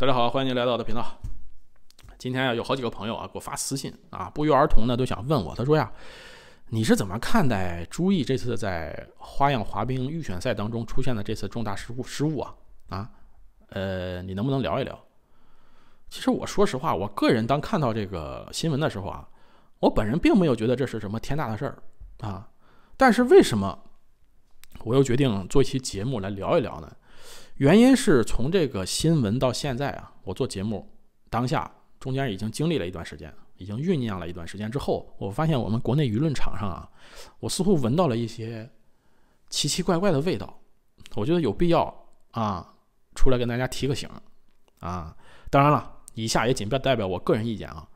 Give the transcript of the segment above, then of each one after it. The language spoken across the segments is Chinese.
大家好，欢迎您来到我的频道。今天啊，有好几个朋友啊给我发私信啊，不约而同呢，都想问我，他说呀，你是怎么看待朱毅这次在花样滑冰预选赛当中出现的这次重大失误失误啊？啊，呃，你能不能聊一聊？其实我说实话，我个人当看到这个新闻的时候啊，我本人并没有觉得这是什么天大的事儿啊。但是为什么我又决定做一期节目来聊一聊呢？原因是从这个新闻到现在啊，我做节目当下中间已经经历了一段时间，已经酝酿了一段时间之后，我发现我们国内舆论场上啊，我似乎闻到了一些奇奇怪怪的味道，我觉得有必要啊出来跟大家提个醒啊。当然了，以下也仅代表我个人意见啊，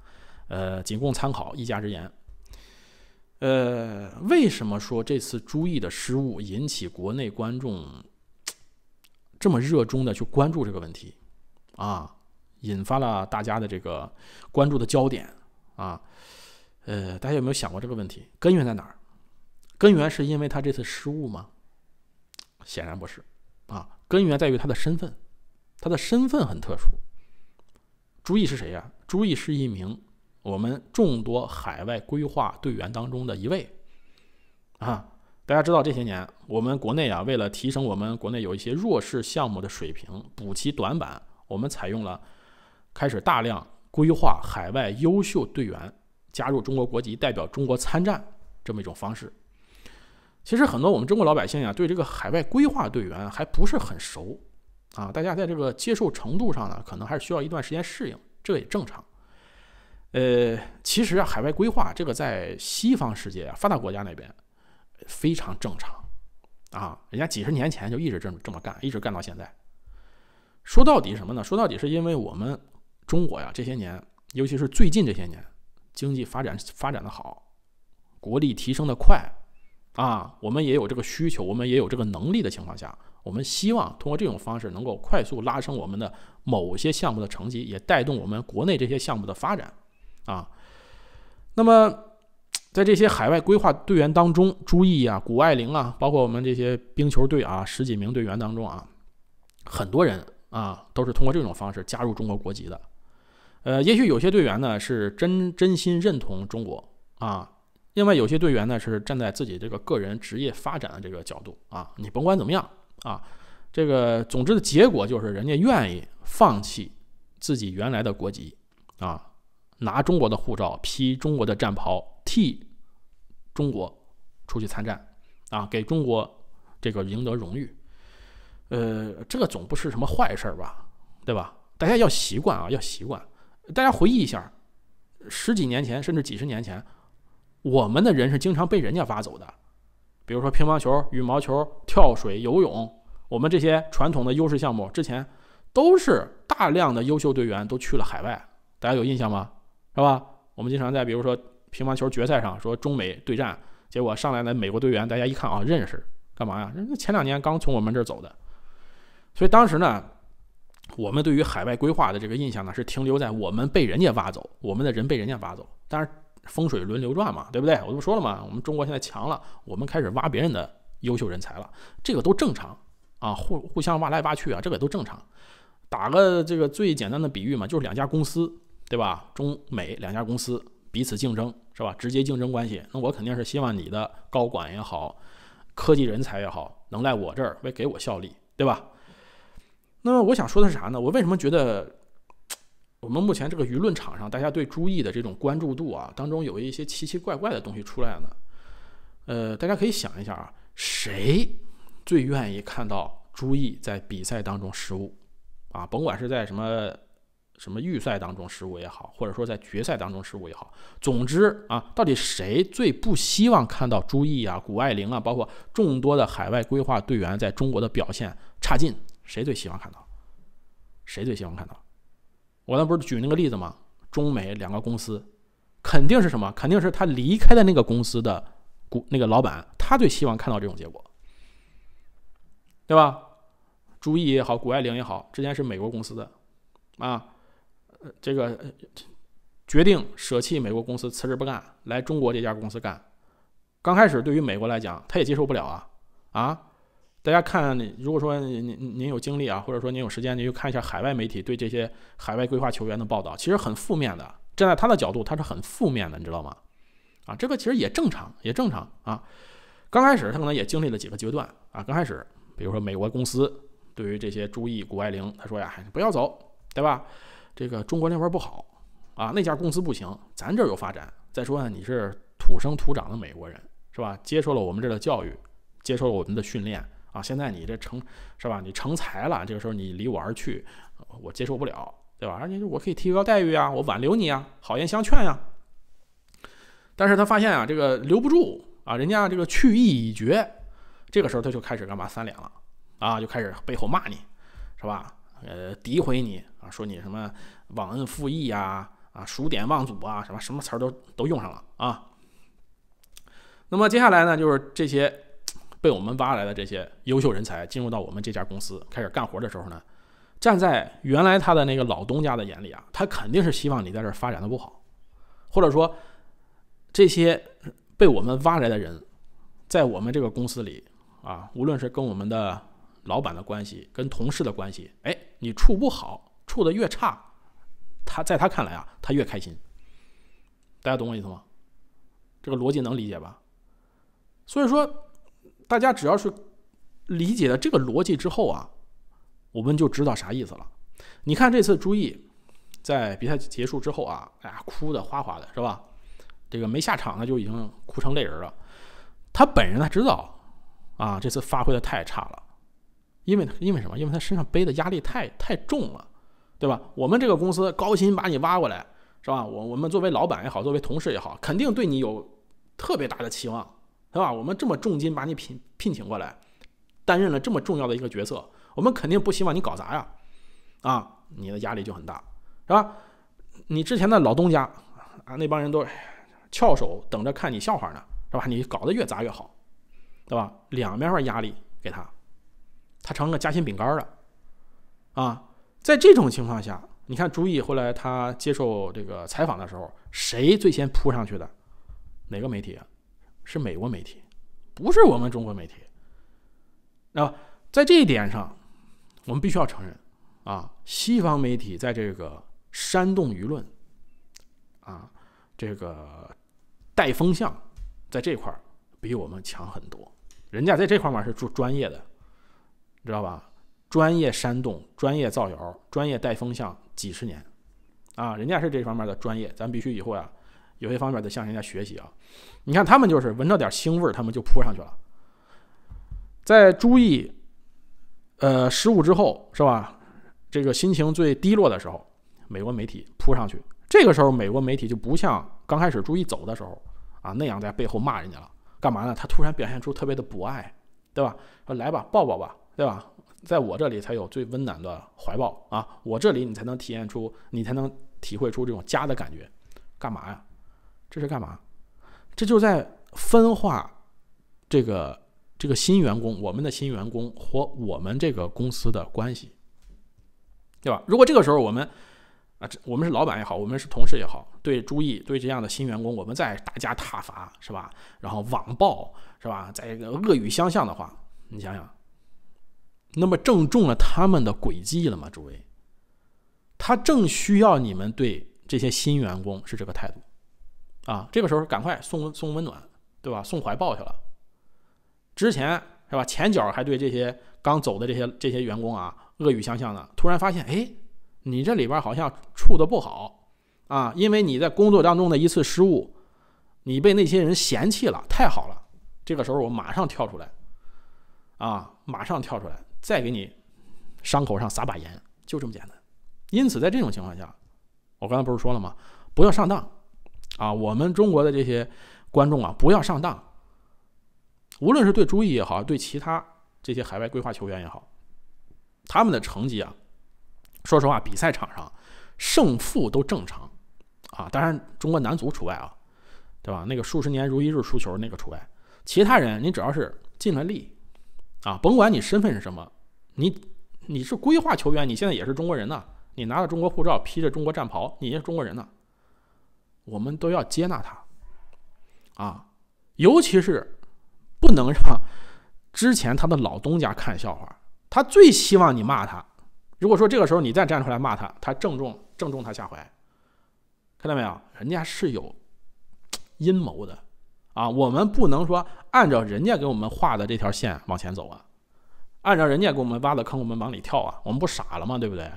呃，仅供参考，一家之言。呃，为什么说这次朱毅的失误引起国内观众？这么热衷的去关注这个问题，啊，引发了大家的这个关注的焦点啊，呃，大家有没有想过这个问题根源在哪儿？根源是因为他这次失误吗？显然不是啊，根源在于他的身份，他的身份很特殊。朱毅是谁呀？朱毅是一名我们众多海外规划队员当中的一位，啊。大家知道这些年，我们国内啊，为了提升我们国内有一些弱势项目的水平，补齐短板，我们采用了开始大量规划海外优秀队员加入中国国籍，代表中国参战这么一种方式。其实很多我们中国老百姓啊，对这个海外规划队员还不是很熟啊，大家在这个接受程度上呢，可能还是需要一段时间适应，这个也正常。呃，其实啊，海外规划这个在西方世界，啊，发达国家那边。非常正常，啊，人家几十年前就一直这么这么干，一直干到现在。说到底什么呢？说到底是因为我们中国呀，这些年，尤其是最近这些年，经济发展发展的好，国力提升的快，啊，我们也有这个需求，我们也有这个能力的情况下，我们希望通过这种方式能够快速拉升我们的某些项目的成绩，也带动我们国内这些项目的发展，啊，那么。在这些海外规划队员当中，朱毅啊、谷爱凌啊，包括我们这些冰球队啊，十几名队员当中啊，很多人啊都是通过这种方式加入中国国籍的。呃，也许有些队员呢是真真心认同中国啊，另外有些队员呢是站在自己这个个人职业发展的这个角度啊，你甭管怎么样啊，这个总之的结果就是人家愿意放弃自己原来的国籍啊，拿中国的护照，披中国的战袍。替中国出去参战，啊，给中国这个赢得荣誉，呃，这个总不是什么坏事儿吧？对吧？大家要习惯啊，要习惯。大家回忆一下，十几年前甚至几十年前，我们的人是经常被人家挖走的，比如说乒乓球、羽毛球、跳水、游泳，我们这些传统的优势项目，之前都是大量的优秀队员都去了海外。大家有印象吗？是吧？我们经常在，比如说。乒乓球决赛上说中美对战，结果上来的美国队员，大家一看啊，认识，干嘛呀？那前两年刚从我们这儿走的，所以当时呢，我们对于海外规划的这个印象呢，是停留在我们被人家挖走，我们的人被人家挖走。但是风水轮流转嘛，对不对？我不说了嘛，我们中国现在强了，我们开始挖别人的优秀人才了，这个都正常啊，互互相挖来挖去啊，这个都正常。打个这个最简单的比喻嘛，就是两家公司对吧？中美两家公司彼此竞争。是吧？直接竞争关系，那我肯定是希望你的高管也好，科技人才也好，能在我这儿为给我效力，对吧？那么我想说的是啥呢？我为什么觉得我们目前这个舆论场上，大家对朱毅的这种关注度啊，当中有一些奇奇怪怪的东西出来呢？呃，大家可以想一下啊，谁最愿意看到朱毅在比赛当中失误啊？甭管是在什么。什么预赛当中失误也好，或者说在决赛当中失误也好，总之啊，到底谁最不希望看到朱毅啊、谷爱凌啊，包括众多的海外规划队员在中国的表现差劲？谁最希望看到？谁最希望看到？我那不是举那个例子吗？中美两个公司，肯定是什么？肯定是他离开的那个公司的股那个老板，他最希望看到这种结果，对吧？朱毅也好，谷爱凌也好，之前是美国公司的啊。这个决定舍弃美国公司辞职不干，来中国这家公司干。刚开始对于美国来讲，他也接受不了啊啊！大家看，如果说您您有精力啊，或者说您有时间，您去看一下海外媒体对这些海外规划球员的报道，其实很负面的。站在他的角度，他是很负面的，你知道吗？啊，这个其实也正常，也正常啊。刚开始他可能也经历了几个阶段啊。刚开始，比如说美国公司对于这些朱毅、谷爱凌，他说呀，不要走，对吧？这个中国那边不好啊，那家公司不行，咱这儿有发展。再说啊，你是土生土长的美国人是吧？接受了我们这儿的教育，接受了我们的训练啊。现在你这成是吧？你成才了，这个时候你离我而去，我接受不了，对吧？而且我可以提高待遇啊，我挽留你啊，好言相劝呀。但是他发现啊，这个留不住啊，人家这个去意已决。这个时候他就开始干嘛？翻脸了啊，就开始背后骂你，是吧？呃，诋毁你啊，说你什么忘恩负义呀，啊，数典忘祖啊，什么什么词儿都都用上了啊。那么接下来呢，就是这些被我们挖来的这些优秀人才进入到我们这家公司开始干活的时候呢，站在原来他的那个老东家的眼里啊，他肯定是希望你在这儿发展的不好，或者说这些被我们挖来的人在我们这个公司里啊，无论是跟我们的。老板的关系跟同事的关系，哎，你处不好，处的越差，他在他看来啊，他越开心。大家懂我意思吗？这个逻辑能理解吧？所以说，大家只要是理解了这个逻辑之后啊，我们就知道啥意思了。你看这次朱毅在比赛结束之后啊，哎呀，哭的哗哗的，是吧？这个没下场呢，就已经哭成泪人了。他本人他知道啊，这次发挥的太差了。因为因为什么？因为他身上背的压力太太重了，对吧？我们这个公司高薪把你挖过来，是吧？我我们作为老板也好，作为同事也好，肯定对你有特别大的期望，对吧？我们这么重金把你聘聘请过来，担任了这么重要的一个角色，我们肯定不希望你搞砸呀，啊，你的压力就很大，是吧？你之前的老东家啊，那帮人都翘首等着看你笑话呢，是吧？你搞得越砸越好，对吧？两面儿压力给他。他成了夹心饼干了，啊，在这种情况下，你看朱毅后来他接受这个采访的时候，谁最先扑上去的？哪个媒体？啊？是美国媒体，不是我们中国媒体。啊，在这一点上，我们必须要承认啊，西方媒体在这个煽动舆论，啊，这个带风向，在这块儿比我们强很多，人家在这块儿嘛是做专业的。知道吧？专业煽动，专业造谣，专业带风向，几十年啊！人家是这方面的专业，咱必须以后啊，有些方面得向人家学习啊。你看他们就是闻着点腥味儿，他们就扑上去了。在朱意呃失误之后，是吧？这个心情最低落的时候，美国媒体扑上去。这个时候，美国媒体就不像刚开始朱意走的时候啊那样在背后骂人家了。干嘛呢？他突然表现出特别的博爱，对吧？说来吧，抱抱吧。对吧？在我这里才有最温暖的怀抱啊！我这里你才能体现出，你才能体会出这种家的感觉。干嘛呀？这是干嘛？这就在分化这个这个新员工，我们的新员工和我们这个公司的关系，对吧？如果这个时候我们啊，这我们是老板也好，我们是同事也好，对朱毅对这样的新员工，我们在大加踏伐是吧？然后网暴是吧？在一个恶语相向的话，你想想。那么正中了他们的诡计了吗？诸位，他正需要你们对这些新员工是这个态度，啊，这个时候赶快送送温暖，对吧？送怀抱去了。之前是吧？前脚还对这些刚走的这些这些员工啊恶语相向呢，突然发现，哎，你这里边好像处的不好啊，因为你在工作当中的一次失误，你被那些人嫌弃了。太好了，这个时候我马上跳出来，啊，马上跳出来。再给你伤口上撒把盐，就这么简单。因此，在这种情况下，我刚才不是说了吗？不要上当啊！我们中国的这些观众啊，不要上当。无论是对朱毅也好，对其他这些海外规划球员也好，他们的成绩啊，说实话，比赛场上胜负都正常啊。当然，中国男足除外啊，对吧？那个数十年如一日输球那个除外。其他人，你只要是尽了力啊，甭管你身份是什么。你你是规划球员，你现在也是中国人呐！你拿着中国护照，披着中国战袍，你也是中国人呐！我们都要接纳他，啊，尤其是不能让之前他的老东家看笑话。他最希望你骂他。如果说这个时候你再站出来骂他，他正中正中他下怀。看到没有？人家是有阴谋的啊！我们不能说按照人家给我们画的这条线往前走啊。按照人家给我们挖的坑，我们往里跳啊！我们不傻了吗？对不对？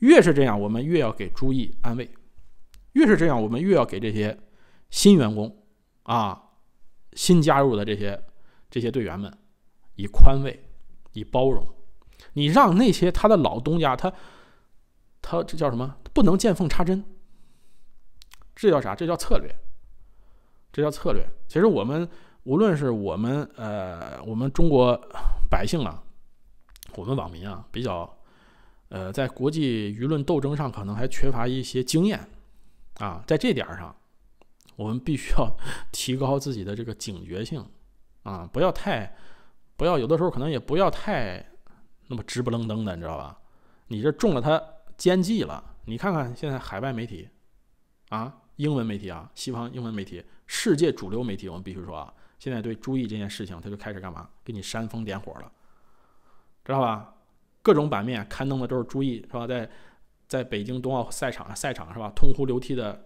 越是这样，我们越要给朱毅安慰；越是这样，我们越要给这些新员工啊、新加入的这些这些队员们以宽慰、以包容。你让那些他的老东家，他他这叫什么？不能见缝插针。这叫啥？这叫策略。这叫策略。其实我们无论是我们呃，我们中国。百姓啊，我们网民啊，比较，呃，在国际舆论斗争上可能还缺乏一些经验，啊，在这点上，我们必须要 提高自己的这个警觉性，啊，不要太，不要有的时候可能也不要太那么直不愣登的，你知道吧？你这中了他奸计了，你看看现在海外媒体，啊，英文媒体啊，西方英文媒体，世界主流媒体，我们必须说啊。现在对朱毅这件事情，他就开始干嘛？给你煽风点火了，知道吧？各种版面刊登的都是朱毅是吧？在在北京冬奥赛场赛场是吧？痛哭流涕的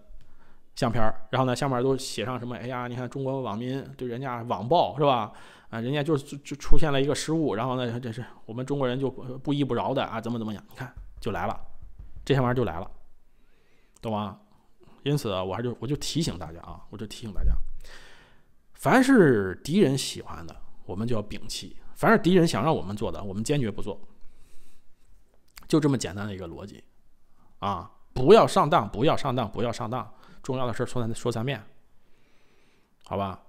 相片儿，然后呢，下面都写上什么？哎呀，你看中国网民对人家网暴是吧？啊，人家就是就出现了一个失误，然后呢，这是我们中国人就不依不饶的啊，怎么怎么样？你看，就来了，这些玩意儿就来了，懂吗？因此我还就我就提醒大家啊，我就提醒大家。凡是敌人喜欢的，我们就要摒弃；凡是敌人想让我们做的，我们坚决不做。就这么简单的一个逻辑，啊！不要上当，不要上当，不要上当！重要的事说三说三遍，好吧？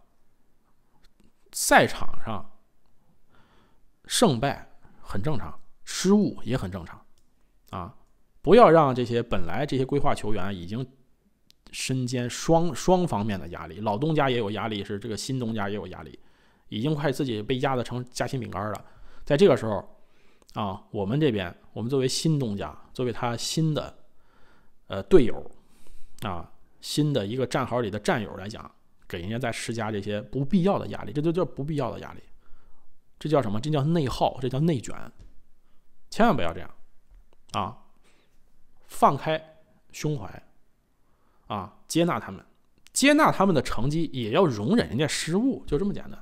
赛场上胜败很正常，失误也很正常，啊！不要让这些本来这些规划球员已经。身兼双双方面的压力，老东家也有压力，是这个新东家也有压力，已经快自己被压得成夹心饼干了。在这个时候，啊，我们这边，我们作为新东家，作为他新的，呃，队友，啊，新的一个战壕里的战友来讲，给人家再施加这些不必要的压力，这就叫不必要的压力，这叫什么？这叫内耗，这叫内卷，千万不要这样，啊，放开胸怀。啊，接纳他们，接纳他们的成绩，也要容忍人家失误，就这么简单。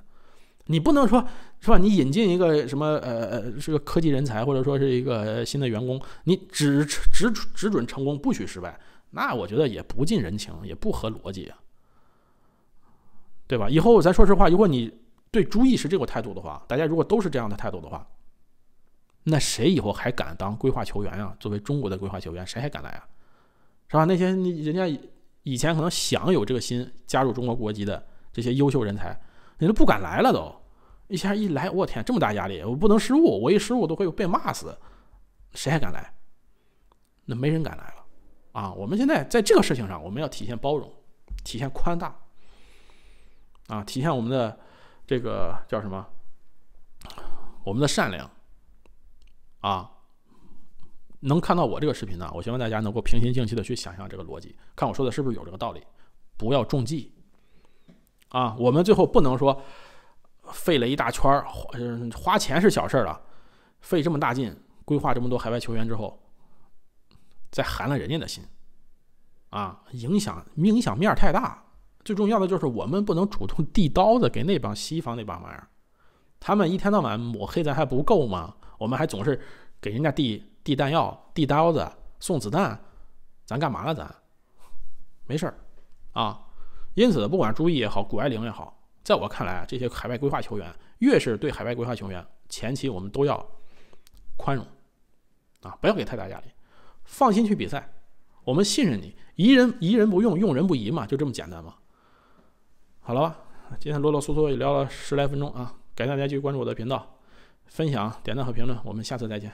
你不能说是吧？你引进一个什么呃，呃，是个科技人才，或者说是一个新的员工，你只只只准成功，不许失败，那我觉得也不近人情，也不合逻辑，对吧？以后咱说实话，如果你对朱毅是这种态度的话，大家如果都是这样的态度的话，那谁以后还敢当规划球员呀？作为中国的规划球员，谁还敢来啊？是吧？那些你人家。以前可能想有这个心加入中国国籍的这些优秀人才，你都不敢来了，都一下一来，我天，这么大压力，我不能失误，我一失误都会被骂死，谁还敢来？那没人敢来了，啊！我们现在在这个事情上，我们要体现包容，体现宽大，啊，体现我们的这个叫什么？我们的善良，啊。能看到我这个视频呢，我希望大家能够平心静气的去想象这个逻辑，看我说的是不是有这个道理，不要中计。啊，我们最后不能说费了一大圈儿，花钱是小事了，费这么大劲规划这么多海外球员之后，再寒了人家的心，啊，影响影响面太大。最重要的就是我们不能主动递刀子给那帮西方那帮玩意儿，他们一天到晚抹黑咱还不够吗？我们还总是。给人家递递弹药、递刀子、送子弹，咱干嘛了？咱没事儿啊。因此，不管朱毅也好，谷爱凌也好，在我看来，这些海外规划球员，越是对海外规划球员，前期我们都要宽容啊，不要给太大压力，放心去比赛，我们信任你。疑人疑人不用，用人不疑嘛，就这么简单嘛。好了吧，今天啰啰嗦嗦也聊了十来分钟啊，感谢大家继续关注我的频道，分享、点赞和评论，我们下次再见。